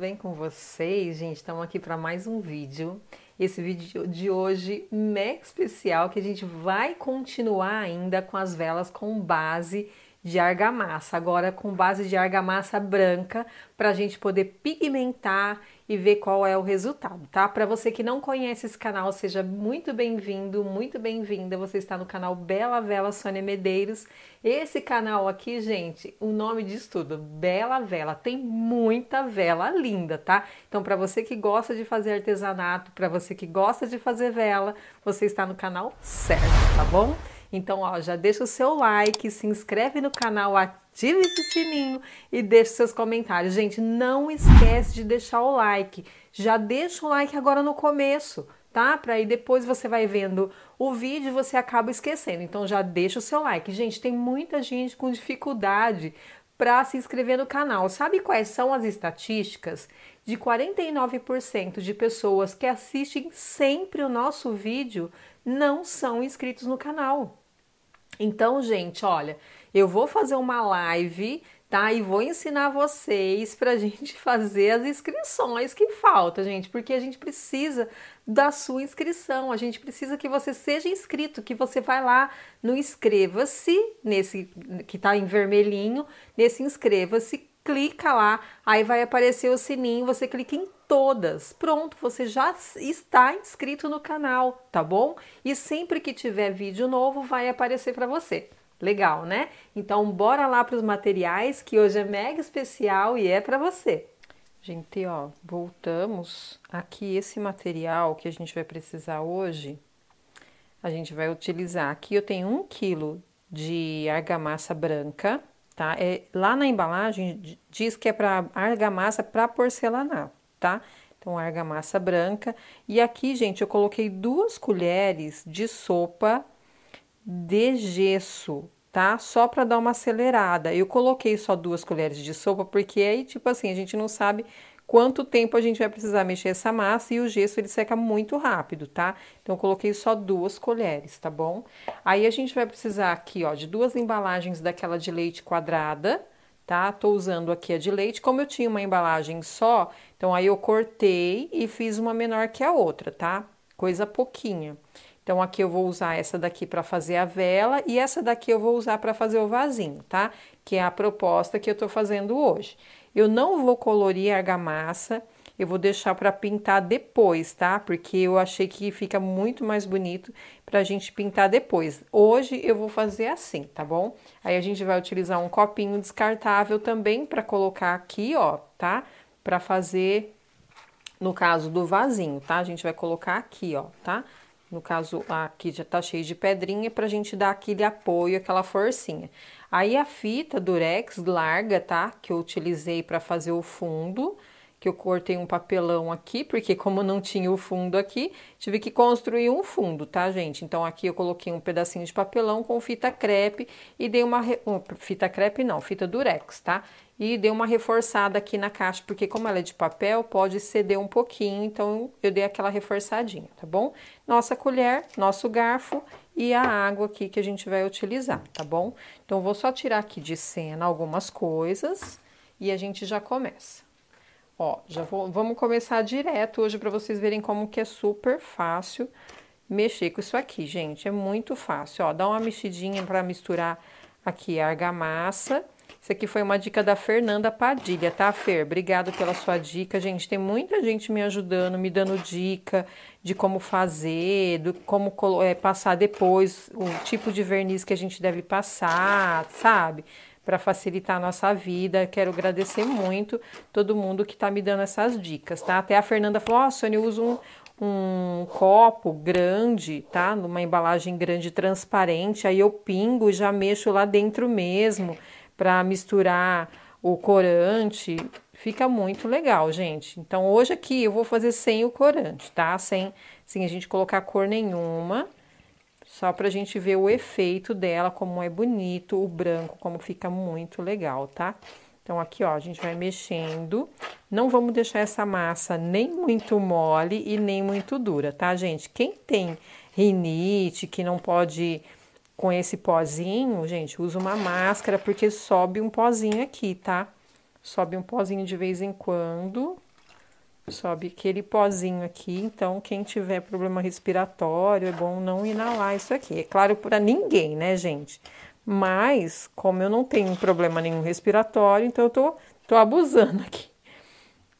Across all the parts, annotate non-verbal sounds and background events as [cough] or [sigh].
bem com vocês? Gente, estamos aqui para mais um vídeo. Esse vídeo de hoje mega especial que a gente vai continuar ainda com as velas com base de argamassa, agora com base de argamassa branca, para a gente poder pigmentar e ver qual é o resultado, tá? Para você que não conhece esse canal, seja muito bem-vindo, muito bem-vinda. Você está no canal Bela Vela Sônia Medeiros. Esse canal aqui, gente, o nome diz tudo, Bela Vela. Tem muita vela linda, tá? Então, para você que gosta de fazer artesanato, para você que gosta de fazer vela, você está no canal certo, tá bom? Então, ó, já deixa o seu like, se inscreve no canal, ativa esse sininho e deixa seus comentários. Gente, não esquece de deixar o like. Já deixa o like agora no começo, tá? Para aí depois você vai vendo o vídeo e você acaba esquecendo. Então já deixa o seu like. Gente, tem muita gente com dificuldade para se inscrever no canal. Sabe quais são as estatísticas? De 49% de pessoas que assistem sempre o nosso vídeo não são inscritos no canal. Então, gente, olha, eu vou fazer uma live tá? E vou ensinar vocês para a [laughs] gente fazer as inscrições que falta, gente, porque a gente precisa da sua inscrição, a gente precisa que você seja inscrito, que você vai lá no inscreva-se nesse que está em vermelhinho, nesse inscreva-se, clica lá, aí vai aparecer o sininho, você clica em todas. Pronto, você já está inscrito no canal, tá bom? E sempre que tiver vídeo novo vai aparecer para você. Legal, né? Então bora lá para os materiais que hoje é mega especial e é para você. Gente, ó, voltamos aqui esse material que a gente vai precisar hoje. A gente vai utilizar aqui eu tenho um quilo de argamassa branca tá? É, lá na embalagem diz que é para argamassa para porcelanar, tá? Então, argamassa branca. E aqui, gente, eu coloquei duas colheres de sopa de gesso, tá? Só para dar uma acelerada. Eu coloquei só duas colheres de sopa, porque aí, tipo assim, a gente não sabe quanto tempo a gente vai precisar mexer essa massa e o gesso ele seca muito rápido, tá? Então coloquei só duas colheres, tá bom? Aí a gente vai precisar aqui, ó, de duas embalagens daquela de leite quadrada, tá? Tô usando aqui a de leite, como eu tinha uma embalagem só, então aí eu cortei e fiz uma menor que a outra, tá? Coisa pouquinha. Então aqui eu vou usar essa daqui para fazer a vela e essa daqui eu vou usar para fazer o vasinho, tá? Que é a proposta que eu tô fazendo hoje. Eu não vou colorir a argamassa, eu vou deixar para pintar depois, tá? Porque eu achei que fica muito mais bonito para a gente pintar depois. Hoje eu vou fazer assim, tá bom? Aí a gente vai utilizar um copinho descartável também para colocar aqui, ó, tá? Para fazer no caso do vasinho, tá? A gente vai colocar aqui, ó, tá? no caso aqui já tá cheio de pedrinha, pra gente dar aquele apoio, aquela forcinha. Aí a fita durex larga, tá? Que eu utilizei para fazer o fundo, que eu cortei um papelão aqui, porque como não tinha o fundo aqui, tive que construir um fundo, tá, gente? Então, aqui eu coloquei um pedacinho de papelão com fita crepe e dei uma... Re... Fita crepe não, fita durex, tá? E dei uma reforçada aqui na caixa, porque como ela é de papel, pode ceder um pouquinho, então eu dei aquela reforçadinha, tá bom? Nossa colher, nosso garfo e a água aqui que a gente vai utilizar, tá bom? Então, vou só tirar aqui de cena algumas coisas e a gente já começa. Ó, já vou, vamos começar direto hoje para vocês verem como que é super fácil mexer com isso aqui, gente. É muito fácil, ó. Dá uma mexidinha para misturar aqui a argamassa. Isso aqui foi uma dica da Fernanda Padilha, tá, Fer? Obrigado pela sua dica, gente. Tem muita gente me ajudando, me dando dica de como fazer, do como é, passar depois, o tipo de verniz que a gente deve passar, sabe? para facilitar a nossa vida. Quero agradecer muito todo mundo que está me dando essas dicas, tá? Até a Fernanda falou: Ó, oh, Sônia, eu uso um, um copo grande, tá? Numa embalagem grande transparente, aí eu pingo e já mexo lá dentro mesmo para misturar o corante. Fica muito legal, gente. Então, hoje aqui eu vou fazer sem o corante, tá? Sem, sem a gente colocar cor nenhuma. Só para a gente ver o efeito dela, como é bonito, o branco, como fica muito legal, tá? Então, aqui, ó, a gente vai mexendo. Não vamos deixar essa massa nem muito mole e nem muito dura, tá, gente? Quem tem rinite, que não pode com esse pozinho, gente, usa uma máscara, porque sobe um pozinho aqui, tá? Sobe um pozinho de vez em quando sobe aquele pozinho aqui. Então, quem tiver problema respiratório, é bom não inalar isso aqui. É claro para ninguém, né, gente? Mas, como eu não tenho problema nenhum respiratório, então eu tô, tô abusando aqui.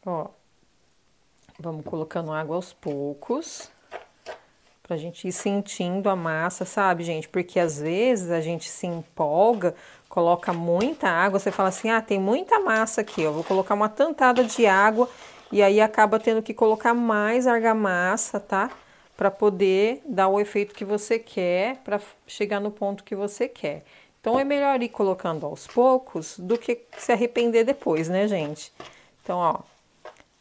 Ó, vamos colocando água aos poucos pra gente ir sentindo a massa, sabe, gente? Porque às vezes a gente se empolga, coloca muita água, você fala assim: "Ah, tem muita massa aqui, eu vou colocar uma tantada de água e aí acaba tendo que colocar mais argamassa, tá? Para poder dar o efeito que você quer, para chegar no ponto que você quer. Então é melhor ir colocando aos poucos do que se arrepender depois, né, gente? Então, ó,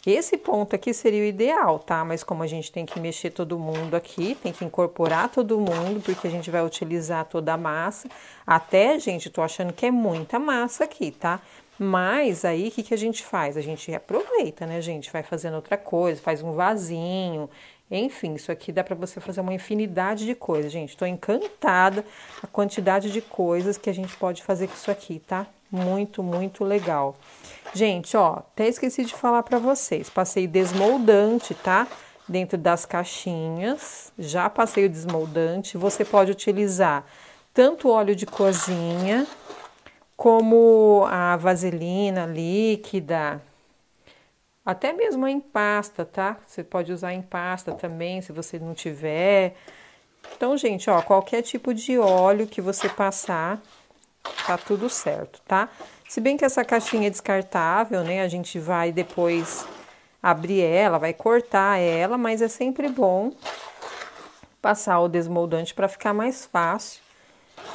esse ponto aqui seria o ideal, tá? Mas como a gente tem que mexer todo mundo aqui, tem que incorporar todo mundo, porque a gente vai utilizar toda a massa. Até, gente, tô achando que é muita massa aqui, tá? Mas aí o que, que a gente faz? A gente aproveita, né, gente? Vai fazendo outra coisa, faz um vasinho. Enfim, isso aqui dá para você fazer uma infinidade de coisas, gente. Estou encantada a quantidade de coisas que a gente pode fazer com isso aqui, tá? Muito, muito legal. Gente, ó, até esqueci de falar para vocês. Passei desmoldante, tá? Dentro das caixinhas. Já passei o desmoldante. Você pode utilizar tanto óleo de cozinha como a vaselina líquida, até mesmo em pasta, tá? Você pode usar em pasta também, se você não tiver. Então, gente, ó, qualquer tipo de óleo que você passar, tá tudo certo, tá? Se bem que essa caixinha é descartável, né? A gente vai depois abrir ela, vai cortar ela, mas é sempre bom passar o desmoldante para ficar mais fácil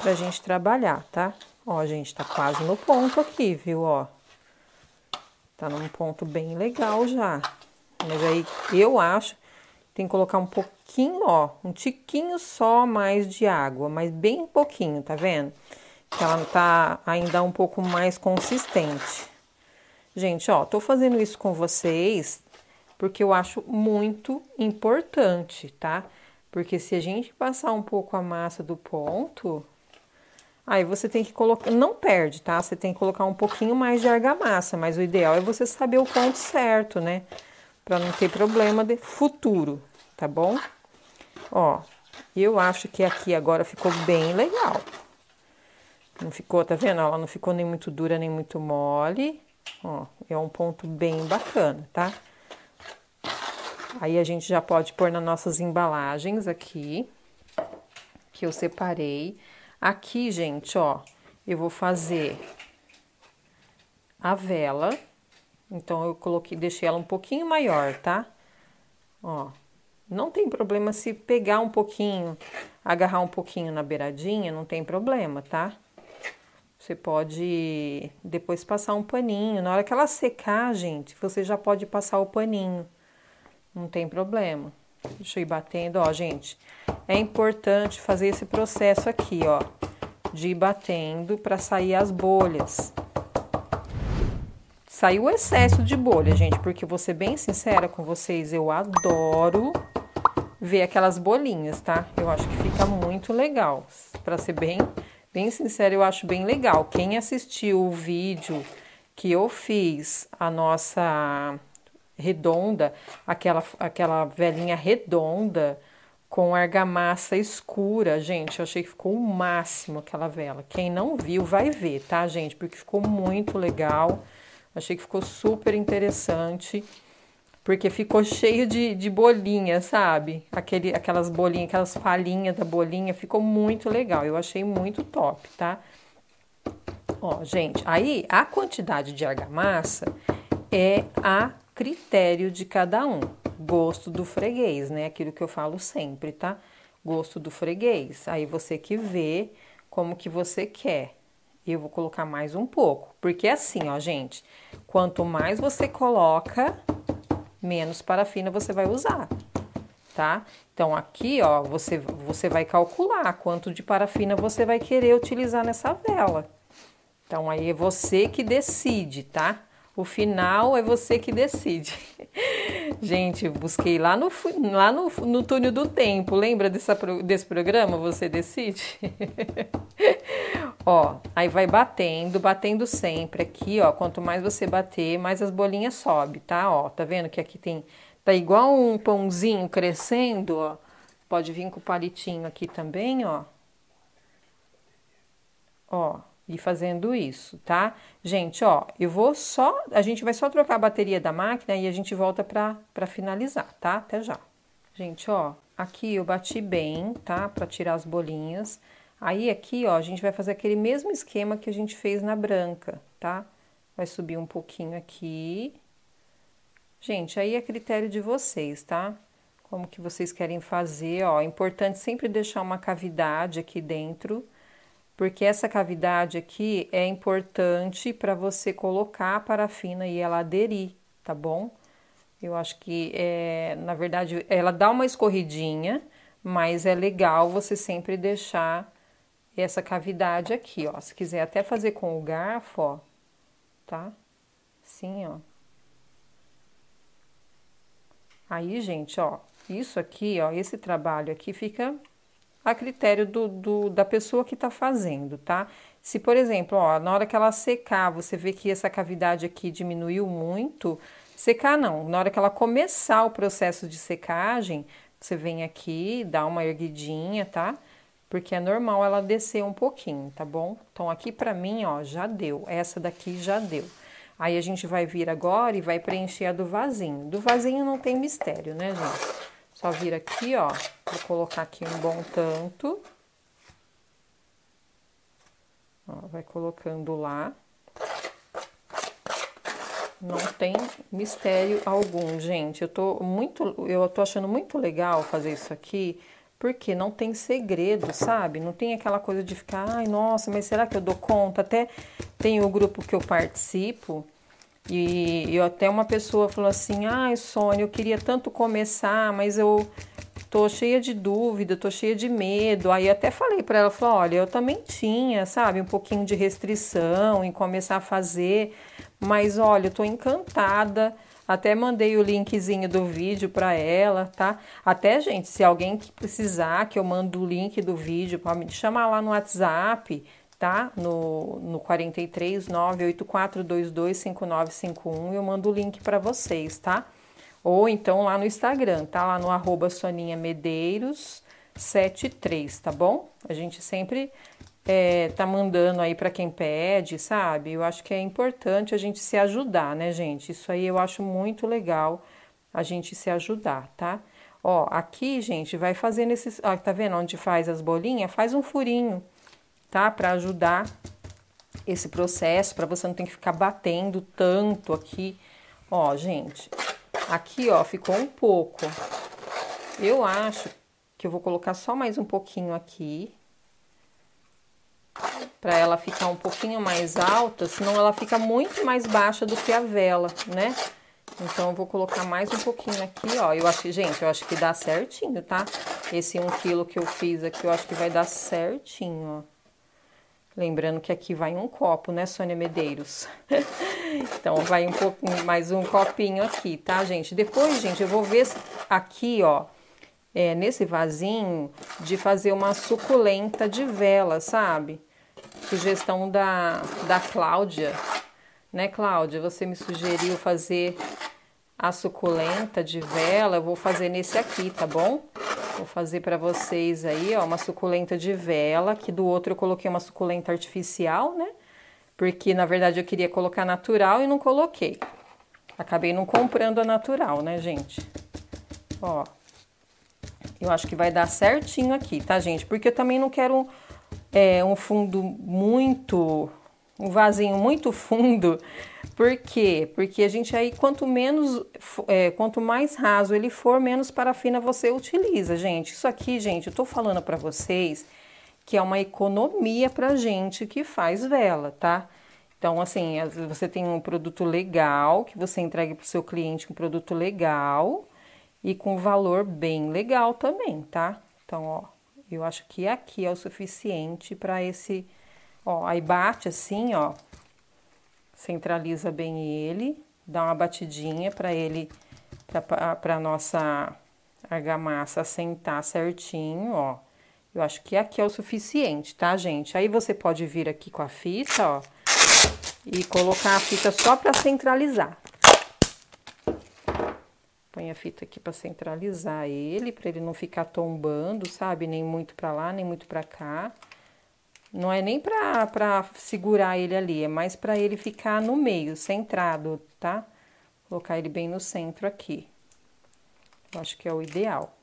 pra gente trabalhar, tá? Ó, gente, tá quase no ponto aqui, viu? Ó, tá num ponto bem legal já. Mas aí eu acho tem que colocar um pouquinho, ó, um tiquinho só mais de água, mas bem pouquinho, tá vendo? Que ela não tá ainda um pouco mais consistente. Gente, ó, tô fazendo isso com vocês porque eu acho muito importante, tá? Porque se a gente passar um pouco a massa do ponto, Aí você tem que colocar, não perde, tá? Você tem que colocar um pouquinho mais de argamassa, mas o ideal é você saber o ponto certo, né? Para não ter problema de futuro, tá bom? Ó, eu acho que aqui agora ficou bem legal. Não ficou, tá vendo? Ela não ficou nem muito dura, nem muito mole. Ó, é um ponto bem bacana, tá? Aí a gente já pode pôr nas nossas embalagens aqui, que eu separei. Aqui, gente, ó, eu vou fazer a vela. Então, eu coloquei, deixei ela um pouquinho maior, tá? Ó, não tem problema se pegar um pouquinho, agarrar um pouquinho na beiradinha, não tem problema, tá? Você pode depois passar um paninho. Na hora que ela secar, gente, você já pode passar o paninho. Não tem problema. Deixa eu ir batendo, ó, gente é importante fazer esse processo aqui, ó, de ir batendo para sair as bolhas. Saiu o excesso de bolha, gente, porque vou ser bem sincera com vocês, eu adoro ver aquelas bolinhas, tá? Eu acho que fica muito legal. Para ser bem, bem sincera, eu acho bem legal. Quem assistiu o vídeo que eu fiz a nossa redonda, aquela aquela velhinha redonda, com argamassa escura. Gente, eu achei que ficou o máximo aquela vela. Quem não viu, vai ver, tá, gente? Porque ficou muito legal. Achei que ficou super interessante. Porque ficou cheio de, de bolinha, sabe? Aquele, aquelas bolinhas, aquelas falhinhas da bolinha. Ficou muito legal. Eu achei muito top, tá? Ó, gente, aí a quantidade de argamassa é a critério de cada um. Gosto do freguês, né? Aquilo que eu falo sempre, tá? Gosto do freguês. Aí você que vê como que você quer. Eu vou colocar mais um pouco, porque assim, ó, gente, quanto mais você coloca, menos parafina você vai usar, tá? Então aqui, ó, você você vai calcular quanto de parafina você vai querer utilizar nessa vela. Então aí é você que decide, tá? O final é você que decide. Gente, busquei lá no, lá no, no túnel do tempo. Lembra dessa, desse programa? Você decide? [laughs] ó, aí vai batendo, batendo sempre aqui, ó. Quanto mais você bater, mais as bolinhas sobe, tá? Ó, tá vendo que aqui tem. Tá igual um pãozinho crescendo, ó. Pode vir com o palitinho aqui também, ó. Ó e fazendo isso, tá? Gente, ó, eu vou só, a gente vai só trocar a bateria da máquina e a gente volta pra, pra finalizar, tá? Até já. Gente, ó, aqui eu bati bem, tá? Pra tirar as bolinhas. Aí aqui, ó, a gente vai fazer aquele mesmo esquema que a gente fez na branca, tá? Vai subir um pouquinho aqui. Gente, aí é critério de vocês, tá? Como que vocês querem fazer, ó. É importante sempre deixar uma cavidade aqui dentro porque essa cavidade aqui é importante para você colocar a parafina e ela aderir, tá bom? Eu acho que, é, na verdade, ela dá uma escorridinha, mas é legal você sempre deixar essa cavidade aqui, ó. Se quiser até fazer com o garfo, ó, tá? Sim, ó. Aí, gente, ó, isso aqui, ó, esse trabalho aqui fica a critério do, do da pessoa que está fazendo, tá? Se, por exemplo, ó, na hora que ela secar, você vê que essa cavidade aqui diminuiu muito, secar não. Na hora que ela começar o processo de secagem, você vem aqui, dá uma erguidinha, tá? Porque é normal ela descer um pouquinho, tá bom? Então, aqui pra mim, ó, já deu. Essa daqui já deu. Aí a gente vai vir agora e vai preencher a do vasinho. Do vasinho não tem mistério, né, gente? Só vir aqui, ó. Vou colocar aqui um bom tanto. Ó, vai colocando lá. Não tem mistério algum, gente. Eu tô muito, eu tô achando muito legal fazer isso aqui, porque não tem segredo, sabe? Não tem aquela coisa de ficar, ai, nossa, mas será que eu dou conta? Até tem o grupo que eu participo, e, até uma pessoa falou assim: ai, Sônia, eu queria tanto começar, mas eu tô cheia de dúvida, tô cheia de medo. Aí até falei para ela, falou, olha, eu também tinha, sabe, um pouquinho de restrição em começar a fazer, mas olha, eu tô encantada. Até mandei o linkzinho do vídeo para ela, tá? Até, gente, se alguém que precisar que eu mando o link do vídeo para me chamar lá no WhatsApp, tá? No, no 43 eu mando o link para vocês, tá? Ou então lá no Instagram, tá? Lá no arroba Soninha Medeiros 73, tá bom? A gente sempre é, tá mandando aí para quem pede, sabe? Eu acho que é importante a gente se ajudar, né, gente? Isso aí eu acho muito legal a gente se ajudar, tá? Ó, aqui, gente, vai fazendo esses. Ó, tá vendo onde faz as bolinhas? Faz um furinho tá? Para ajudar esse processo, para você não ter que ficar batendo tanto aqui. Ó, gente, aqui, ó, ficou um pouco. Eu acho que eu vou colocar só mais um pouquinho aqui. Para ela ficar um pouquinho mais alta, senão ela fica muito mais baixa do que a vela, né? Então, eu vou colocar mais um pouquinho aqui, ó. Eu acho gente, eu acho que dá certinho, tá? Esse 1 um quilo que eu fiz aqui, eu acho que vai dar certinho, ó. Lembrando que aqui vai um copo, né, Sônia Medeiros? [laughs] então, vai um pouquinho, mais um copinho aqui, tá, gente? Depois, gente, eu vou ver aqui, ó, é, nesse vasinho, de fazer uma suculenta de vela, sabe? Sugestão da, da Cláudia, né, Cláudia? Você me sugeriu fazer a suculenta de vela, eu vou fazer nesse aqui, tá bom? Vou fazer para vocês aí, ó, uma suculenta de vela, que do outro eu coloquei uma suculenta artificial, né? Porque na verdade eu queria colocar natural e não coloquei. Acabei não comprando a natural, né, gente? Ó. Eu acho que vai dar certinho aqui, tá, gente? Porque eu também não quero é, um fundo muito um vasinho muito fundo. Por quê? Porque a gente aí, quanto menos, é, quanto mais raso ele for, menos parafina você utiliza, gente. Isso aqui, gente, eu tô falando para vocês que é uma economia pra gente que faz vela, tá? Então, assim, você tem um produto legal, que você entregue pro seu cliente um produto legal e com valor bem legal também, tá? Então, ó, eu acho que aqui é o suficiente para esse Ó, aí bate assim, ó. Centraliza bem ele, dá uma batidinha para ele, para nossa argamassa assentar certinho, ó. Eu acho que aqui é o suficiente, tá, gente? Aí você pode vir aqui com a fita, ó, e colocar a fita só para centralizar. Põe a fita aqui para centralizar ele, para ele não ficar tombando, sabe? Nem muito para lá, nem muito para cá. Não é nem pra, pra segurar ele ali, é mais pra ele ficar no meio, centrado, tá? Colocar ele bem no centro aqui. Eu acho que é o ideal,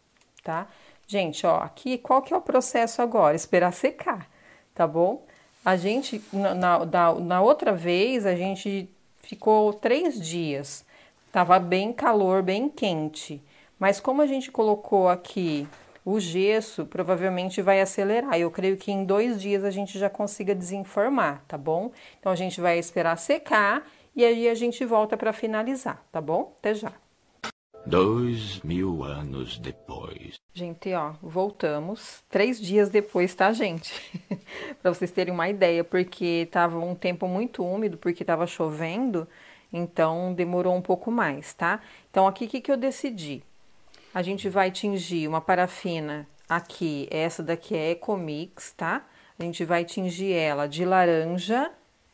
tá? Gente, ó, aqui, qual que é o processo agora? Esperar secar, tá bom? A gente, na, na, na outra vez, a gente ficou três dias. Tava bem calor, bem quente. Mas como a gente colocou aqui o gesso provavelmente vai acelerar. Eu creio que em dois dias a gente já consiga desenformar, tá bom? Então a gente vai esperar secar e aí a gente volta para finalizar, tá bom? Até já. Dois mil anos depois. Gente, ó, voltamos três dias depois, tá, gente? [laughs] para vocês terem uma ideia, porque tava um tempo muito úmido, porque tava chovendo, então demorou um pouco mais, tá? Então aqui o que, que eu decidi? a gente vai tingir uma parafina aqui, essa daqui é Ecomix, tá? A gente vai tingir ela de laranja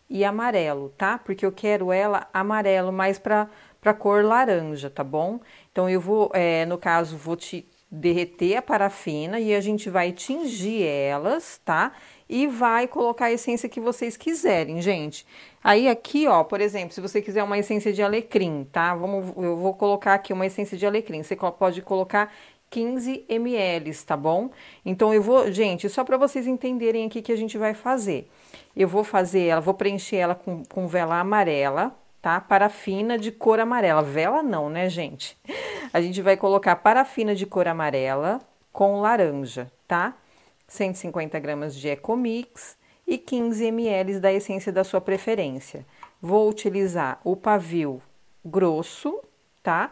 e amarelo, tá? Porque eu quero ela amarelo mais para para cor laranja, tá bom? Então eu vou, é, no caso, vou te derreter a parafina e a gente vai tingir elas, tá? e vai colocar a essência que vocês quiserem, gente. Aí aqui, ó, por exemplo, se você quiser uma essência de alecrim, tá? Vamos, eu vou colocar aqui uma essência de alecrim. Você pode colocar 15 ml, tá bom? Então eu vou, gente, só para vocês entenderem aqui que a gente vai fazer. Eu vou fazer ela, vou preencher ela com, com vela amarela, tá? Parafina de cor amarela. Vela não, né, gente? A gente vai colocar parafina de cor amarela com laranja, tá? 150 gramas de Ecomix e 15 ml da essência da sua preferência. Vou utilizar o pavio grosso, tá?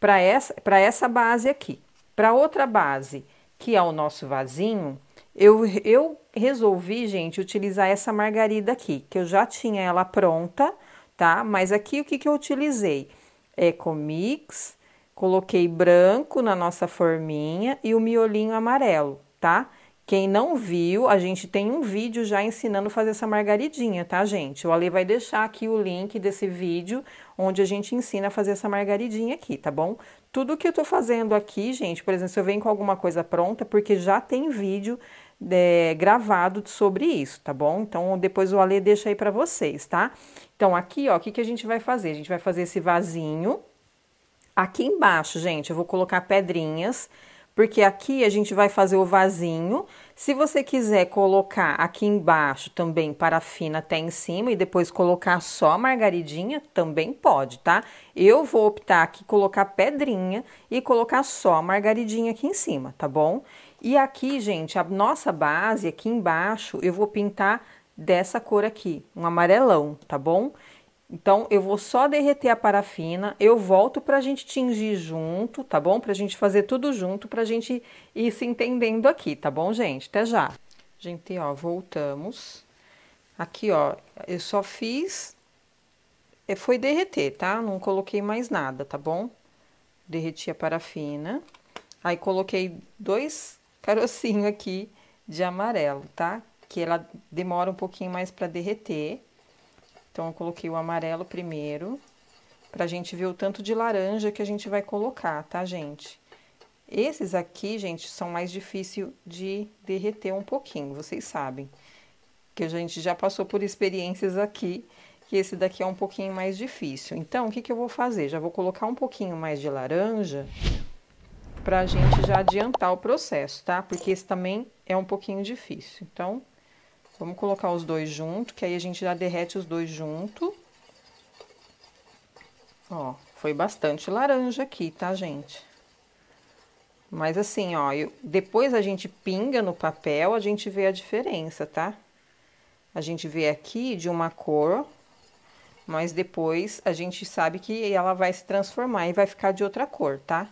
Para essa, essa base aqui. Para outra base, que é o nosso vasinho, eu, eu resolvi, gente, utilizar essa margarida aqui, que eu já tinha ela pronta, tá? Mas aqui o que, que eu utilizei? Ecomix, coloquei branco na nossa forminha e o miolinho amarelo, tá? Quem não viu, a gente tem um vídeo já ensinando a fazer essa margaridinha, tá, gente? O Ale vai deixar aqui o link desse vídeo onde a gente ensina a fazer essa margaridinha aqui, tá bom? Tudo que eu tô fazendo aqui, gente, por exemplo, se eu venho com alguma coisa pronta, porque já tem vídeo é, gravado sobre isso, tá bom? Então, depois o Ale deixa aí para vocês, tá? Então, aqui, ó, o que, que a gente vai fazer? A gente vai fazer esse vasinho. Aqui embaixo, gente, eu vou colocar pedrinhas porque aqui a gente vai fazer o vasinho. Se você quiser colocar aqui embaixo também parafina até em cima e depois colocar só margaridinha, também pode, tá? Eu vou optar aqui colocar pedrinha e colocar só margaridinha aqui em cima, tá bom? E aqui, gente, a nossa base aqui embaixo, eu vou pintar dessa cor aqui, um amarelão, tá bom? Então, eu vou só derreter a parafina, eu volto para a gente tingir junto, tá bom? Para a gente fazer tudo junto, para a gente ir se entendendo aqui, tá bom, gente? Até já. Gente, ó, voltamos. Aqui, ó, eu só fiz... É, foi derreter, tá? Não coloquei mais nada, tá bom? Derreti a parafina. Aí, coloquei dois [laughs] carocinhos aqui de amarelo, tá? Que ela demora um pouquinho mais para derreter. Então, eu coloquei o amarelo primeiro, pra gente ver o tanto de laranja que a gente vai colocar, tá, gente? Esses aqui, gente, são mais difíceis de derreter um pouquinho, vocês sabem. Que a gente já passou por experiências aqui, que esse daqui é um pouquinho mais difícil. Então, o que, que eu vou fazer? Já vou colocar um pouquinho mais de laranja pra gente já adiantar o processo, tá? Porque esse também é um pouquinho difícil. Então, Vamos colocar os dois junto, que aí a gente já derrete os dois junto. Ó, foi bastante laranja aqui, tá, gente? Mas assim, ó, eu, depois a gente pinga no papel, a gente vê a diferença, tá? A gente vê aqui de uma cor, mas depois a gente sabe que ela vai se transformar e vai ficar de outra cor, tá?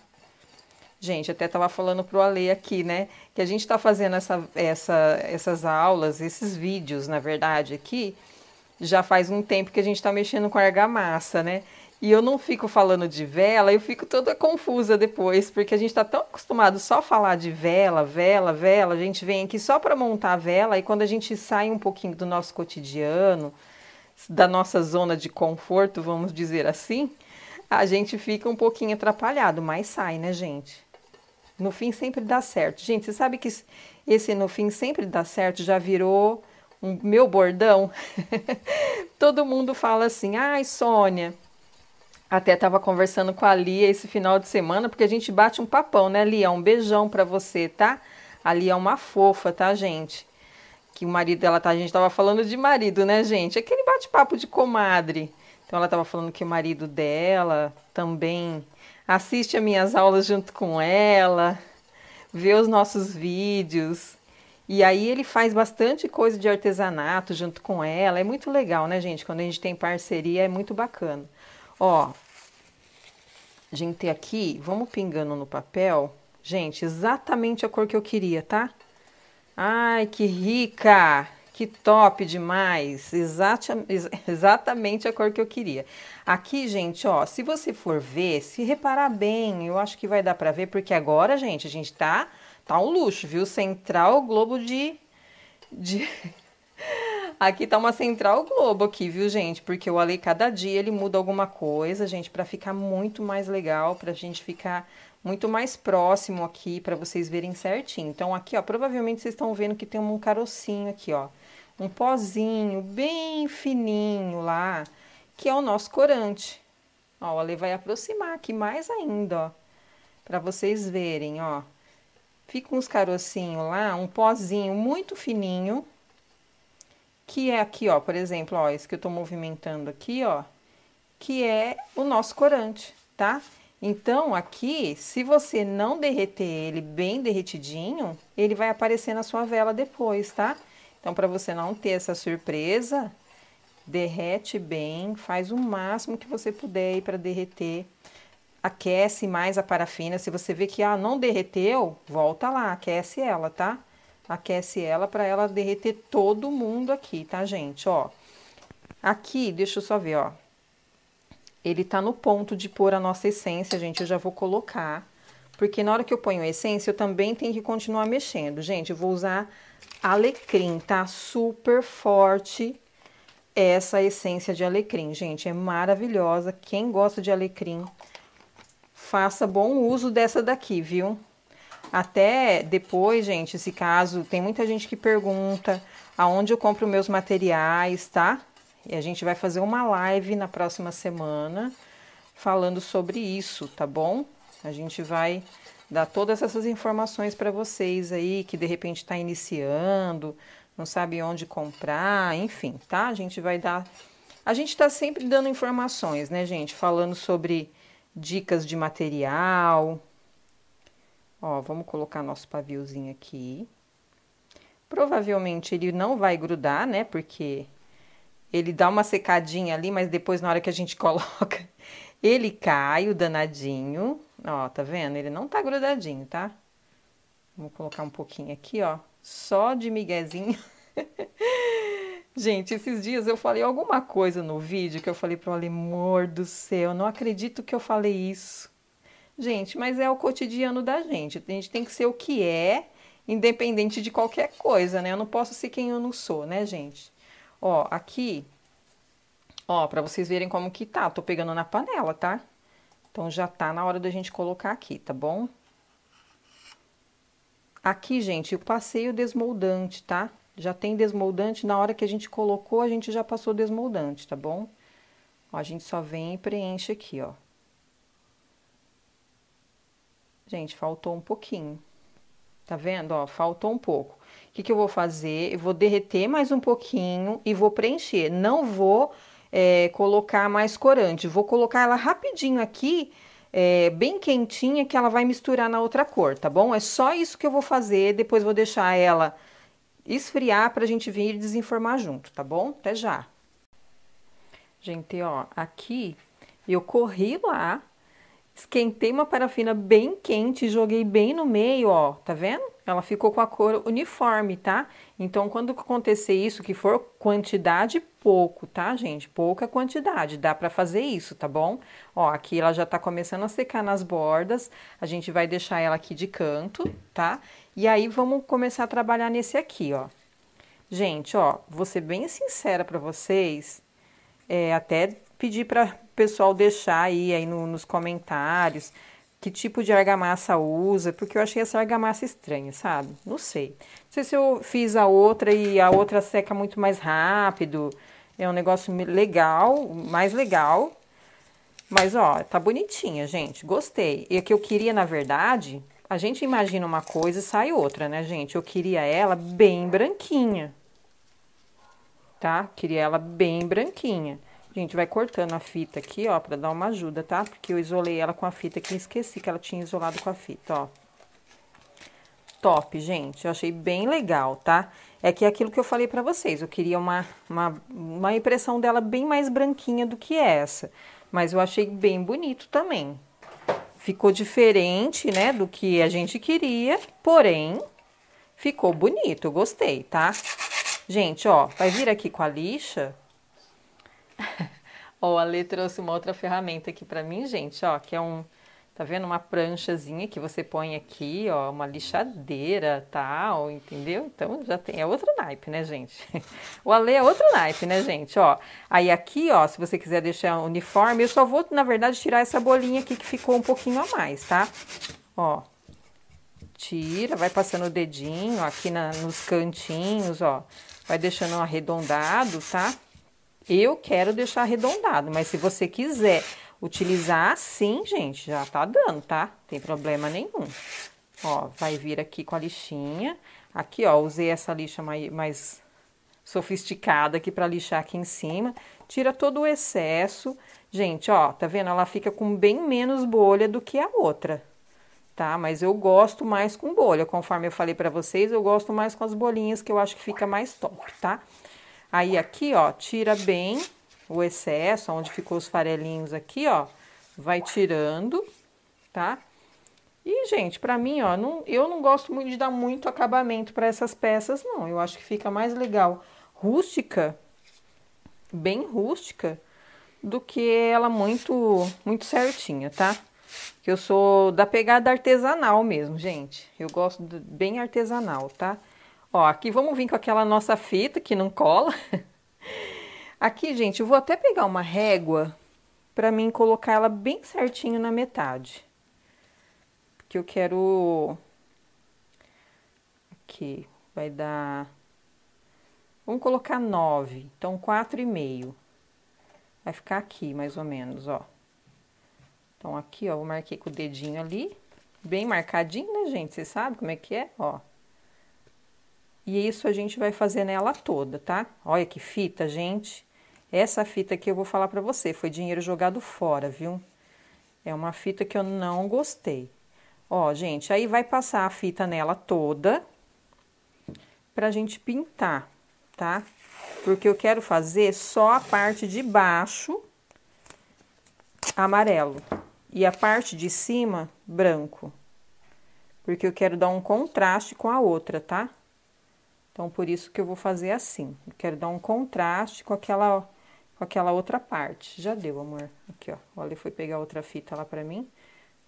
Gente, até estava falando para o Ale aqui, né? Que a gente está fazendo essa, essa, essas aulas, esses vídeos, na verdade, aqui, já faz um tempo que a gente está mexendo com argamassa, né? E eu não fico falando de vela, eu fico toda confusa depois, porque a gente está tão acostumado só a falar de vela, vela, vela. A gente vem aqui só para montar a vela, e quando a gente sai um pouquinho do nosso cotidiano, da nossa zona de conforto, vamos dizer assim, a gente fica um pouquinho atrapalhado, mas sai, né, gente? No fim sempre dá certo. Gente, você sabe que esse no fim sempre dá certo já virou um meu bordão? [laughs] Todo mundo fala assim: ai, Sônia. Até estava conversando com a Lia esse final de semana, porque a gente bate um papão, né, Lia? Um beijão para você, tá? A Lia é uma fofa, tá, gente? Que o marido dela tá, a gente tava falando de marido, né, gente? Aquele bate-papo de comadre. Então ela tava falando que o marido dela também assiste a minhas aulas junto com ela, vê os nossos vídeos. E aí ele faz bastante coisa de artesanato junto com ela. É muito legal, né, gente? Quando a gente tem parceria é muito bacana. Ó, a gente tem aqui, vamos pingando no papel. Gente, exatamente a cor que eu queria, tá? Ai, que rica! Que top demais! Exata, [laughs] exatamente a cor que eu queria. Aqui, gente, ó, se você for ver, se reparar bem, eu acho que vai dar pra ver, porque agora, gente, a gente tá, tá um luxo, viu? Central Globo de... de... [laughs] Aqui tá uma central Globo aqui, viu, gente? Porque eu olhei cada dia, ele muda alguma coisa, gente, para ficar muito mais legal, pra gente ficar muito mais próximo aqui, para vocês verem certinho. Então, aqui, ó, provavelmente vocês estão vendo que tem um carocinho aqui, ó um pozinho bem fininho lá, que é o nosso corante. Ó, o Ale vai aproximar aqui mais ainda, ó, para vocês verem, ó. Fica uns carocinhos lá, um pozinho muito fininho, que é aqui, ó, por exemplo, ó, esse que eu tô movimentando aqui, ó, que é o nosso corante, tá? Então, aqui, se você não derreter ele bem derretidinho, ele vai aparecer na sua vela depois, tá? Então, para você não ter essa surpresa, derrete bem, faz o máximo que você puder aí para derreter. Aquece mais a parafina. Se você vê que ah, não derreteu, volta lá, aquece ela, tá? Aquece ela para ela derreter todo mundo aqui, tá, gente? Ó, aqui, deixa eu só ver, ó. Ele tá no ponto de pôr a nossa essência, gente. Eu já vou colocar porque na hora que eu ponho a essência, eu também tenho que continuar mexendo. Gente, eu vou usar alecrim, tá? Super forte essa essência de alecrim, gente. É maravilhosa. Quem gosta de alecrim, faça bom uso dessa daqui, viu? Até depois, gente, se caso, tem muita gente que pergunta aonde eu compro meus materiais, tá? E a gente vai fazer uma live na próxima semana falando sobre isso, tá bom? A gente vai dar todas essas informações para vocês aí que de repente está iniciando, não sabe onde comprar, enfim, tá? A gente vai dar. A gente está sempre dando informações, né, gente? Falando sobre dicas de material. Ó, vamos colocar nosso paviozinho aqui. Provavelmente ele não vai grudar, né? Porque ele dá uma secadinha ali, mas depois na hora que a gente [laughs] coloca, ele cai, o danadinho. Ó, tá vendo? Ele não tá grudadinho, tá? Vou colocar um pouquinho aqui, ó. Só de miguezinho. [laughs] Gente, esses dias eu falei alguma coisa no vídeo que eu falei pro Ale, amor do céu, não acredito que eu falei isso. Gente, mas é o cotidiano da gente. A gente tem que ser o que é, independente de qualquer coisa, né? Eu não posso ser quem eu não sou, né, gente? Ó, aqui, ó, para vocês verem como que tá. Tô pegando na panela, tá? Então, já tá na hora da gente colocar aqui, tá bom? Aqui, gente, eu passei o desmoldante, tá? Já tem desmoldante, na hora que a gente colocou, a gente já passou o desmoldante, tá bom? Ó, a gente só vem e preenche aqui, ó. Gente, faltou um pouquinho. Tá vendo? Ó, faltou um pouco. O que, que eu vou fazer? Eu vou derreter mais um pouquinho e vou preencher. Não vou é, colocar mais corante. Vou colocar ela rapidinho aqui, é, bem quentinha, que ela vai misturar na outra cor, tá bom? É só isso que eu vou fazer, depois vou deixar ela esfriar para a gente vir desenformar junto, tá bom? Até já! Gente, ó, aqui eu corri lá Esquentei uma parafina bem quente, joguei bem no meio, ó, tá vendo? Ela ficou com a cor uniforme, tá? Então, quando acontecer isso, que for quantidade pouco, tá, gente? Pouca quantidade, dá para fazer isso, tá bom? Ó, aqui ela já tá começando a secar nas bordas, a gente vai deixar ela aqui de canto, tá? E aí, vamos começar a trabalhar nesse aqui, ó. Gente, ó, vou ser bem sincera para vocês, é, até pedir para o pessoal deixar aí, aí no, nos comentários que tipo de argamassa usa, porque eu achei essa argamassa estranha, sabe? Não sei. Não sei se eu fiz a outra e a outra seca muito mais rápido. É um negócio legal, mais legal. Mas, ó, tá bonitinha, gente. Gostei. E o que eu queria, na verdade, a gente imagina uma coisa e sai outra, né, gente? Eu queria ela bem branquinha. Tá? Queria ela bem branquinha gente vai cortando a fita aqui, ó, pra dar uma ajuda, tá? Porque eu isolei ela com a fita aqui, esqueci que ela tinha isolado com a fita, ó. Top, gente, eu achei bem legal, tá? É que é aquilo que eu falei pra vocês, eu queria uma, uma, uma impressão dela bem mais branquinha do que essa. Mas eu achei bem bonito também. Ficou diferente, né, do que a gente queria, porém, ficou bonito, eu gostei, tá? Gente, ó, vai vir aqui com a lixa [laughs] ó, oh, a Lê trouxe uma outra ferramenta aqui para mim, gente, ó, que é um, tá vendo? Uma pranchazinha que você põe aqui, ó, uma lixadeira, tal, entendeu? Então já tem, é outro naipe, né, gente? [laughs] o Ale é outro naipe, né, gente? Ó, aí aqui, ó, se você quiser deixar uniforme, eu só vou, na verdade, tirar essa bolinha aqui que ficou um pouquinho a mais, tá? Ó, tira, vai passando o dedinho aqui na, nos cantinhos, ó, vai deixando arredondado, tá? Eu quero deixar arredondado, mas se você quiser utilizar assim, gente, já tá dando, tá? tem problema nenhum. Ó, vai vir aqui com a lixinha. Aqui, ó, usei essa lixa mais, mais sofisticada aqui para lixar aqui em cima. Tira todo o excesso. Gente, ó, tá vendo? Ela fica com bem menos bolha do que a outra, tá? Mas eu gosto mais com bolha. Conforme eu falei para vocês, eu gosto mais com as bolinhas, que eu acho que fica mais top, tá? Tá? Aí aqui, ó, tira bem o excesso, onde ficou os farelinhos aqui, ó. Vai tirando, tá? E, gente, pra mim, ó, não, eu não gosto muito de dar muito acabamento para essas peças, não. Eu acho que fica mais legal rústica, bem rústica, do que ela muito, muito certinha, tá? Que eu sou da pegada artesanal mesmo, gente. Eu gosto de, bem artesanal, tá? Ó, aqui vamos vir com aquela nossa fita que não cola. [laughs] Aqui, gente, eu vou até pegar uma régua para mim colocar ela bem certinho na metade. Porque eu quero... Aqui, vai dar... Vamos colocar nove, então quatro e meio. Vai ficar aqui, mais ou menos, ó. Então, aqui, ó, eu marquei com o dedinho ali. Bem marcadinho, né, gente? Você sabe como é que é? Ó. E isso a gente vai fazer nela toda, tá? Olha que fita, gente. Essa fita aqui eu vou falar pra você, foi dinheiro jogado fora, viu? É uma fita que eu não gostei. Ó, gente, aí vai passar a fita nela toda pra gente pintar, tá? Porque eu quero fazer só a parte de baixo amarelo e a parte de cima branco. Porque eu quero dar um contraste com a outra, tá? Então, por isso que eu vou fazer assim. Eu quero dar um contraste com aquela, com aquela outra parte. Já deu, amor. Aqui, ó. O Ale foi pegar outra fita lá pra mim.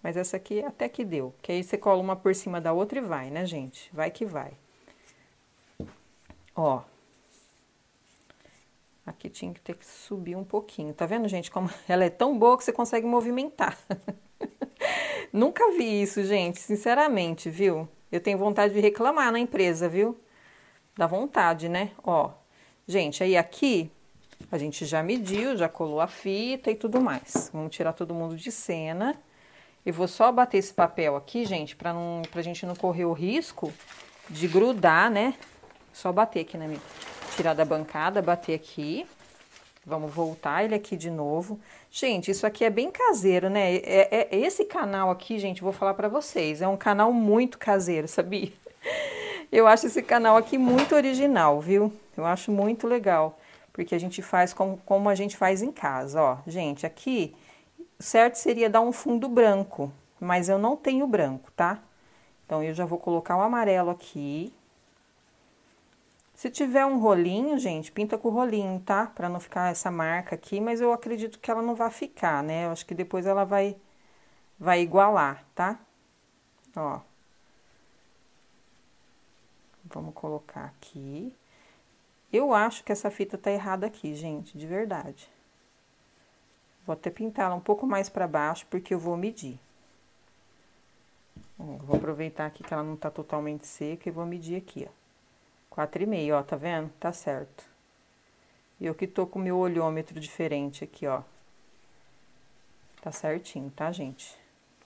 Mas essa aqui até que deu. Que aí você cola uma por cima da outra e vai, né, gente? Vai que vai. Ó. Aqui tinha que ter que subir um pouquinho. Tá vendo, gente? Como [laughs] ela é tão boa que você consegue movimentar. [laughs] Nunca vi isso, gente. Sinceramente, viu? Eu tenho vontade de reclamar na empresa, viu? da vontade, né? Ó, gente, aí aqui a gente já mediu, já colou a fita e tudo mais. Vamos tirar todo mundo de cena. Eu vou só bater esse papel aqui, gente, pra, não, pra gente não correr o risco de grudar, né? Só bater aqui na minha... Tirar da bancada, bater aqui. Vamos voltar ele aqui de novo. Gente, isso aqui é bem caseiro, né? É, é, é esse canal aqui, gente, vou falar pra vocês, é um canal muito caseiro, [laughs] sabia? Eu acho esse canal aqui muito original, viu? Eu acho muito legal, porque a gente faz como, como a gente faz em casa, ó. Gente, aqui, certo seria dar um fundo branco, mas eu não tenho branco, tá? Então, eu já vou colocar o um amarelo aqui. Se tiver um rolinho, gente, pinta com rolinho, tá? Pra não ficar essa marca aqui, mas eu acredito que ela não vai ficar, né? Eu acho que depois ela vai, vai igualar, tá? Ó. Vamos colocar aqui. Eu acho que essa fita tá errada aqui, gente, de verdade. Vou até pintá-la um pouco mais para baixo, porque eu vou medir. Hum, vou aproveitar aqui que ela não tá totalmente seca e vou medir aqui, ó. Quatro e meio, ó, tá vendo? Tá certo. E eu que tô com o meu olhômetro diferente aqui, ó. Tá certinho, tá, gente?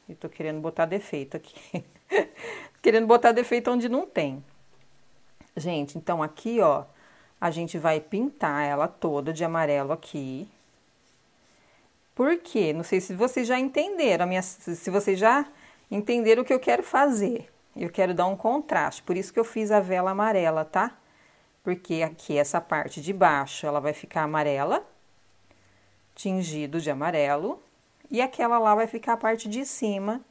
E tô querendo botar defeito aqui. [laughs] querendo botar defeito onde não tem. Gente, então aqui, ó, a gente vai pintar ela toda de amarelo aqui. Por quê? Não sei se vocês já entenderam, minha, se vocês já entenderam o que eu quero fazer. Eu quero dar um contraste, por isso que eu fiz a vela amarela, tá? Porque aqui essa parte de baixo, ela vai ficar amarela, tingido de amarelo, e aquela lá vai ficar a parte de cima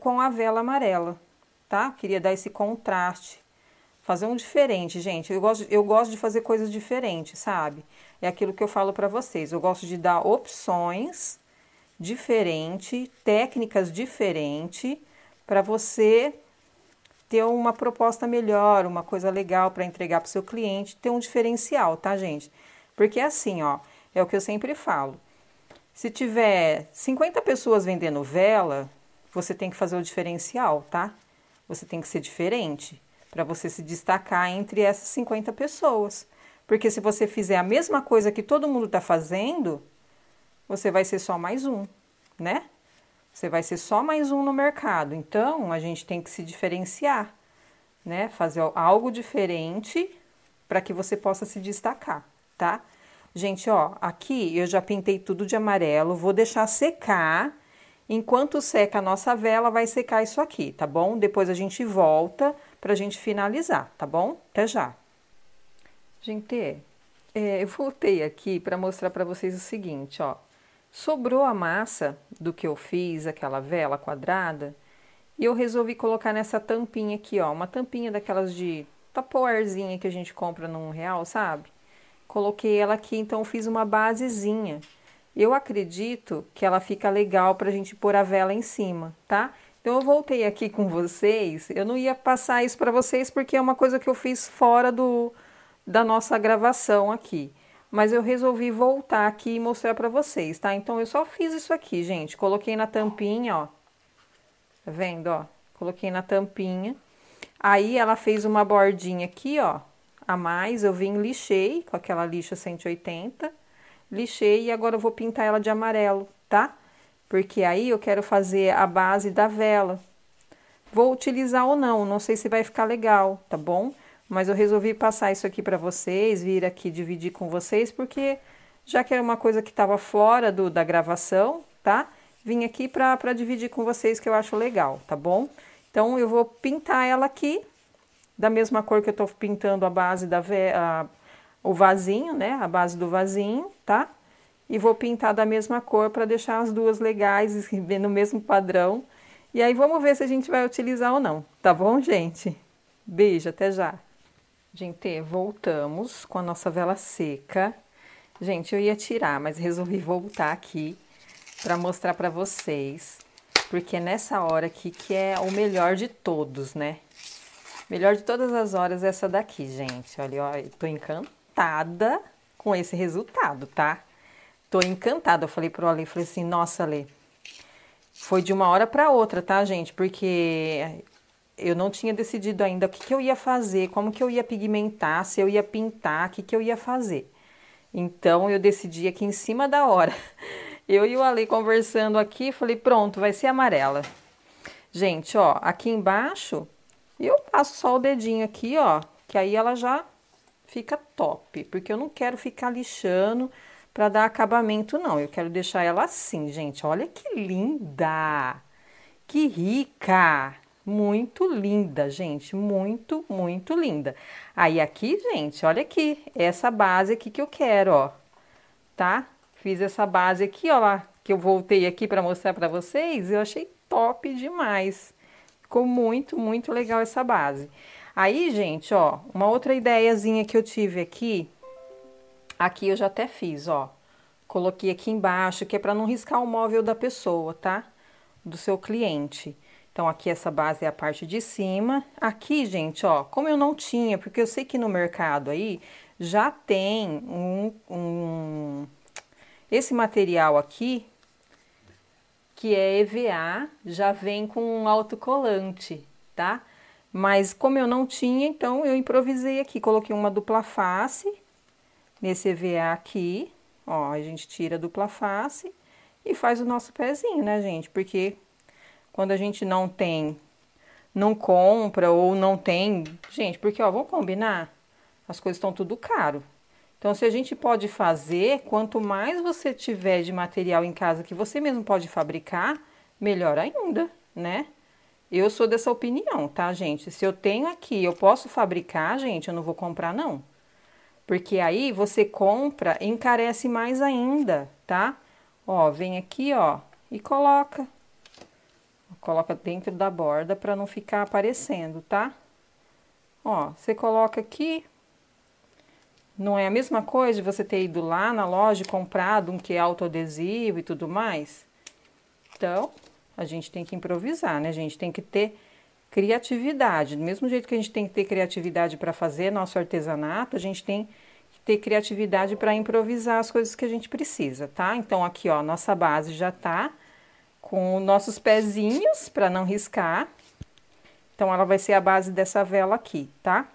com a vela amarela, tá? queria dar esse contraste Fazer um diferente, gente. Eu gosto, eu gosto de fazer coisas diferentes, sabe? É aquilo que eu falo para vocês. Eu gosto de dar opções diferentes, técnicas diferentes, para você ter uma proposta melhor, uma coisa legal para entregar para seu cliente, ter um diferencial, tá, gente? Porque é assim, ó, é o que eu sempre falo. Se tiver 50 pessoas vendendo vela, você tem que fazer o diferencial, tá? Você tem que ser diferente para você se destacar entre essas 50 pessoas. Porque se você fizer a mesma coisa que todo mundo está fazendo, você vai ser só mais um, né? Você vai ser só mais um no mercado. Então, a gente tem que se diferenciar, né? Fazer algo diferente para que você possa se destacar, tá? Gente, ó, aqui eu já pintei tudo de amarelo, vou deixar secar. Enquanto seca a nossa vela, vai secar isso aqui, tá bom? Depois a gente volta para a gente finalizar, tá bom? Até já! Gente, é, eu voltei aqui para mostrar para vocês o seguinte, ó. Sobrou a massa do que eu fiz, aquela vela quadrada, e eu resolvi colocar nessa tampinha aqui, ó. Uma tampinha daquelas de tapoarzinha que a gente compra num real, sabe? Coloquei ela aqui, então fiz uma basezinha. Eu acredito que ela fica legal para a gente pôr a vela em cima, tá? Então eu voltei aqui com vocês. Eu não ia passar isso para vocês porque é uma coisa que eu fiz fora do da nossa gravação aqui, mas eu resolvi voltar aqui e mostrar para vocês, tá? Então eu só fiz isso aqui, gente. Coloquei na tampinha, ó. Tá vendo, ó? Coloquei na tampinha. Aí ela fez uma bordinha aqui, ó, a mais. Eu vim lixei com aquela lixa 180, lixei e agora eu vou pintar ela de amarelo, tá? porque aí eu quero fazer a base da vela. Vou utilizar ou não, não sei se vai ficar legal, tá bom? Mas eu resolvi passar isso aqui para vocês, vir aqui dividir com vocês, porque já que era é uma coisa que estava fora do, da gravação, tá? Vim aqui para dividir com vocês que eu acho legal, tá bom? Então, eu vou pintar ela aqui, da mesma cor que eu estou pintando a base da a, o vasinho, né? A base do vasinho, tá? e vou pintar da mesma cor para deixar as duas legais [laughs] e no mesmo padrão. E aí vamos ver se a gente vai utilizar ou não, tá bom, gente? Beijo, até já. Gente, voltamos com a nossa vela seca. Gente, eu ia tirar, mas resolvi voltar aqui para mostrar para vocês, porque é nessa hora aqui que é o melhor de todos, né? Melhor de todas as horas é essa daqui, gente. Olha, ó, eu tô encantada com esse resultado, tá? Tô encantada. Eu falei pro Ale, falei assim, nossa, Ale, foi de uma hora para outra, tá, gente? Porque eu não tinha decidido ainda o que, que eu ia fazer, como que eu ia pigmentar, se eu ia pintar, o que, que eu ia fazer. Então eu decidi aqui em cima da hora. [laughs] Eu e o Ale conversando aqui, falei, pronto, vai ser amarela. Gente, ó, aqui embaixo, eu passo só o dedinho aqui, ó, que aí ela já fica top, porque eu não quero ficar lixando, para dar acabamento, não. Eu quero deixar ela assim, gente. Olha que linda! Que rica! Muito linda, gente. Muito, muito linda. Aí aqui, gente, olha aqui. Essa base aqui que eu quero, ó. Tá? Fiz essa base aqui, ó lá. Que eu voltei aqui para mostrar para vocês. Eu achei top demais. Ficou muito, muito legal essa base. Aí, gente, ó. Uma outra ideiazinha que eu tive aqui. Aqui eu já até fiz, ó. Coloquei aqui embaixo, que é para não riscar o móvel da pessoa, tá? Do seu cliente. Então, aqui essa base é a parte de cima. Aqui, gente, ó, como eu não tinha, porque eu sei que no mercado aí já tem um, um esse material aqui, que é EVA, já vem com um autocolante, tá? Mas como eu não tinha, então eu improvisei aqui, coloquei uma dupla face Nesse EVA aqui, ó, a gente tira a dupla face e faz o nosso pezinho, né, gente? Porque quando a gente não tem, não compra ou não tem... Gente, porque, ó, vamos combinar? As coisas estão tudo caro. Então, se a gente pode fazer, quanto mais você tiver de material em casa que você mesmo pode fabricar, melhor ainda, né? Eu sou dessa opinião, tá, gente? Se eu tenho aqui, eu posso fabricar, gente, eu não vou comprar, não porque aí você compra, encarece mais ainda, tá? Ó, vem aqui, ó, e coloca. Coloca dentro da borda para não ficar aparecendo, tá? Ó, você coloca aqui. Não é a mesma coisa de você ter ido lá na loja e comprado um que é autoadesivo e tudo mais? Então, a gente tem que improvisar, né? A gente tem que ter criatividade. Do mesmo jeito que a gente tem que ter criatividade para fazer nosso artesanato, a gente tem que ter criatividade para improvisar as coisas que a gente precisa, tá? Então aqui, ó, nossa base já tá com nossos pezinhos para não riscar. Então ela vai ser a base dessa vela aqui, tá?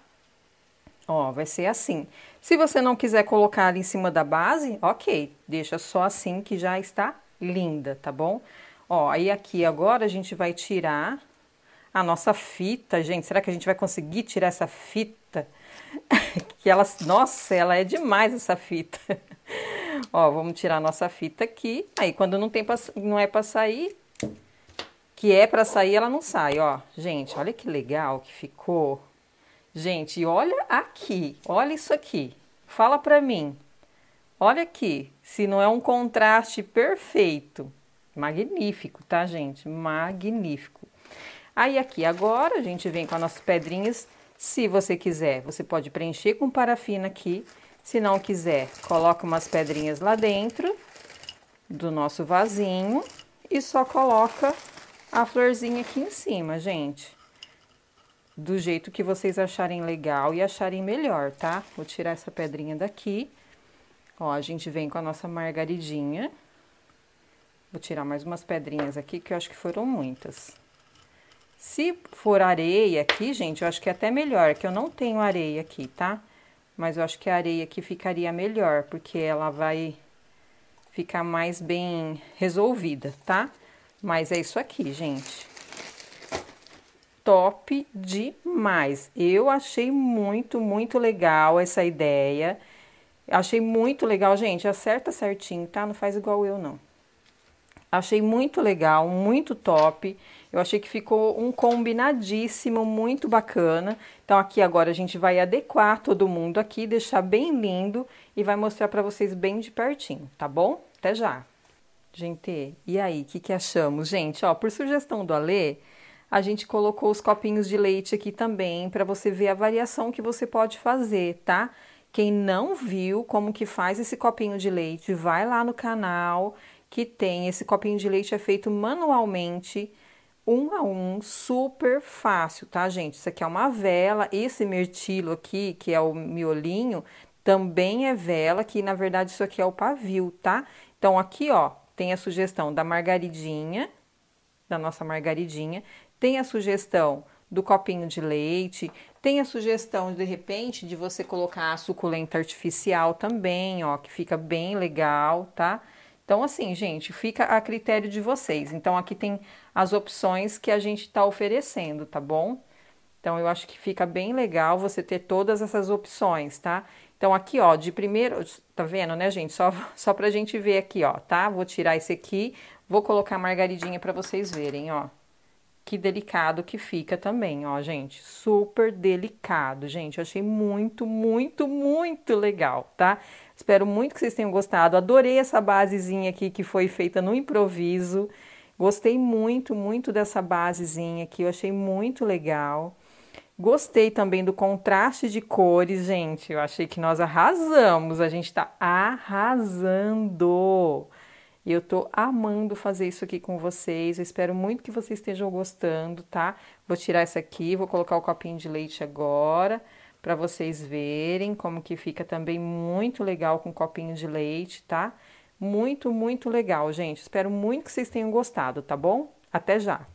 Ó, vai ser assim. Se você não quiser colocar ali em cima da base, OK, deixa só assim que já está linda, tá bom? Ó, aí aqui agora a gente vai tirar a nossa fita, gente. Será que a gente vai conseguir tirar essa fita? [laughs] que ela, nossa, ela é demais essa fita. [laughs] Ó, vamos tirar a nossa fita aqui. Aí quando não tem pra, não é para sair, que é para sair, ela não sai, ó. Gente, olha que legal que ficou. Gente, olha aqui, olha isso aqui. Fala para mim. Olha aqui, se não é um contraste perfeito. Magnífico, tá, gente? Magnífico. Aí aqui agora a gente vem com as nossas pedrinhas. Se você quiser, você pode preencher com parafina aqui. Se não quiser, coloca umas pedrinhas lá dentro do nosso vasinho e só coloca a florzinha aqui em cima, gente. Do jeito que vocês acharem legal e acharem melhor, tá? Vou tirar essa pedrinha daqui. Ó, a gente vem com a nossa margaridinha. Vou tirar mais umas pedrinhas aqui, que eu acho que foram muitas. Se for areia aqui, gente, eu acho que é até melhor, que eu não tenho areia aqui, tá? Mas eu acho que a areia aqui ficaria melhor, porque ela vai ficar mais bem resolvida, tá? Mas é isso aqui, gente. Top demais! Eu achei muito, muito legal essa ideia. Achei muito legal, gente. Acerta certinho, tá? Não faz igual eu, não. Achei muito legal, muito top. Eu achei que ficou um combinadíssimo, muito bacana. Então aqui agora a gente vai adequar todo mundo aqui, deixar bem lindo e vai mostrar para vocês bem de pertinho, tá bom? Até já! Gente, e aí, o que, que achamos? Gente, ó, por sugestão do Alê, a gente colocou os copinhos de leite aqui também para você ver a variação que você pode fazer, tá? Quem não viu como que faz esse copinho de leite, vai lá no canal que tem esse copinho de leite é feito manualmente um a um, super fácil, tá, gente? Isso aqui é uma vela, esse mirtilo aqui, que é o miolinho, também é vela, que na verdade isso aqui é o pavio, tá? Então, aqui, ó, tem a sugestão da margaridinha, da nossa margaridinha, tem a sugestão do copinho de leite, tem a sugestão, de repente, de você colocar a suculenta artificial também, ó, que fica bem legal, tá? Tá? Então, assim, gente, fica a critério de vocês. Então, aqui tem as opções que a gente está oferecendo, tá bom? Então, eu acho que fica bem legal você ter todas essas opções, tá? Então, aqui, ó, de primeiro, tá vendo, né, gente? Só, [laughs] só pra gente ver aqui, ó, tá? Vou tirar esse aqui, vou colocar a margaridinha pra vocês verem, ó. Que delicado que fica também, ó, gente. Super delicado, gente. Eu achei muito, muito, muito legal, tá? Espero muito que vocês tenham gostado. Adorei essa basezinha aqui que foi feita no improviso. Gostei muito, muito dessa basezinha aqui. Eu achei muito legal. Gostei também do contraste de cores, gente. Eu achei que nós arrasamos. A gente tá arrasando. E eu tô amando fazer isso aqui com vocês. Eu espero muito que vocês estejam gostando, tá? Vou tirar essa aqui, vou colocar o copinho de leite agora para vocês verem como que fica também muito legal com um copinho de leite, tá? Muito, muito legal, gente. Espero muito que vocês tenham gostado, tá bom? Até já!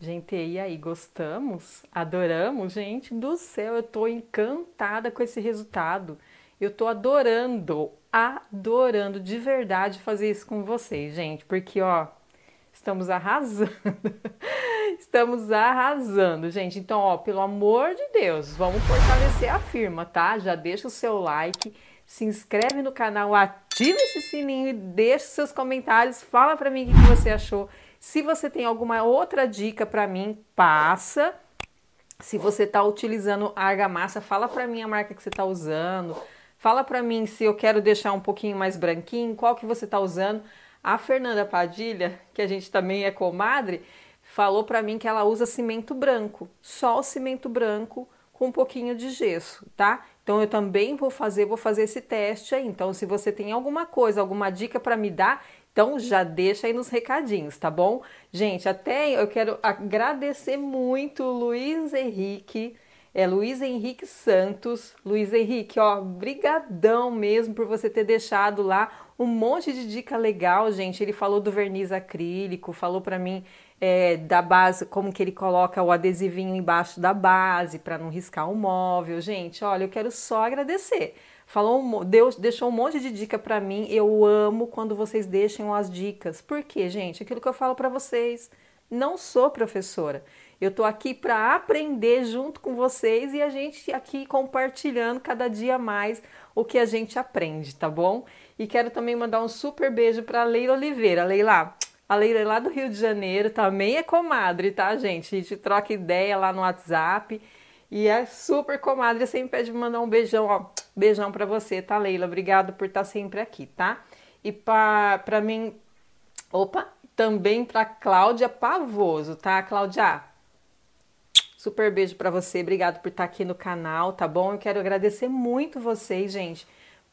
Gente, e aí, gostamos? Adoramos? Gente do céu, eu tô encantada com esse resultado. Eu tô adorando, adorando de verdade fazer isso com vocês, gente, porque ó, estamos arrasando. [laughs] Estamos arrasando, gente. Então, ó, pelo amor de Deus, vamos fortalecer a firma, tá? Já deixa o seu like, se inscreve no canal, ativa esse sininho e deixa seus comentários. Fala para mim o que você achou. Se você tem alguma outra dica para mim, passa. Se você está utilizando argamassa, fala para mim a marca que você está usando. Fala para mim se eu quero deixar um pouquinho mais branquinho, qual que você está usando. A Fernanda Padilha, que a gente também é comadre, falou para mim que ela usa cimento branco, só o cimento branco com um pouquinho de gesso, tá? Então eu também vou fazer, vou fazer esse teste aí. Então se você tem alguma coisa, alguma dica para me dar, então já deixa aí nos recadinhos, tá bom? Gente, até eu quero agradecer muito Luiz Henrique, é Luiz Henrique Santos. Luiz Henrique, ó, brigadão mesmo por você ter deixado lá um monte de dica legal, gente. Ele falou do verniz acrílico, falou para mim é, da base, como que ele coloca o adesivinho embaixo da base para não riscar o móvel. Gente, olha, eu quero só agradecer. Falou, Deus deixou um monte de dica para mim. Eu amo quando vocês deixam as dicas. Por quê, gente? Aquilo que eu falo para vocês. Não sou professora. Eu tô aqui para aprender junto com vocês e a gente aqui compartilhando cada dia mais o que a gente aprende, tá bom? E quero também mandar um super beijo para Leila Oliveira. Leila, a Leila é lá do Rio de Janeiro, também é comadre, tá, gente? A gente troca ideia lá no WhatsApp. E é super comadre, sempre pede me mandar um beijão, ó. Beijão para você, tá, Leila? Obrigado por estar tá sempre aqui, tá? E para mim, opa, também para Cláudia Pavoso, tá, Cláudia? Super beijo para você, obrigado por estar tá aqui no canal, tá bom? Eu quero agradecer muito vocês, gente,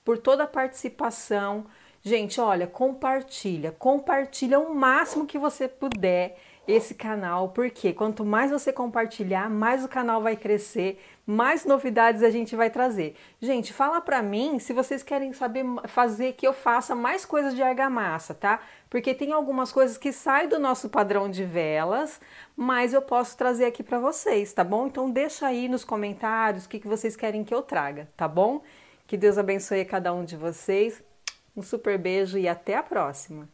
por toda a participação. Gente, olha, compartilha, compartilha o máximo que você puder esse canal, porque quanto mais você compartilhar, mais o canal vai crescer, mais novidades a gente vai trazer. Gente, fala pra mim se vocês querem saber fazer que eu faça mais coisas de argamassa, tá? Porque tem algumas coisas que saem do nosso padrão de velas, mas eu posso trazer aqui para vocês, tá bom? Então deixa aí nos comentários o que, que vocês querem que eu traga, tá bom? Que Deus abençoe cada um de vocês. Um super beijo e até a próxima!